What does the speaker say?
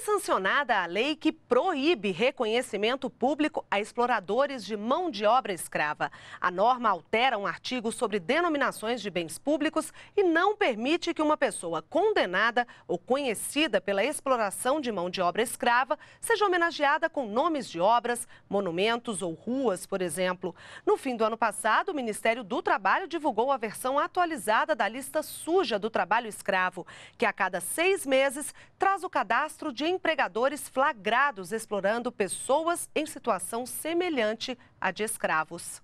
sancionada a lei que proíbe reconhecimento público a exploradores de mão de obra escrava. A norma altera um artigo sobre denominações de bens públicos e não permite que uma pessoa condenada ou conhecida pela exploração de mão de obra escrava seja homenageada com nomes de obras, monumentos ou ruas, por exemplo. No fim do ano passado, o Ministério do Trabalho divulgou a versão atualizada da lista suja do trabalho escravo, que a cada seis meses traz o cadastro de empregadores flagrados explorando pessoas em situação semelhante à de escravos.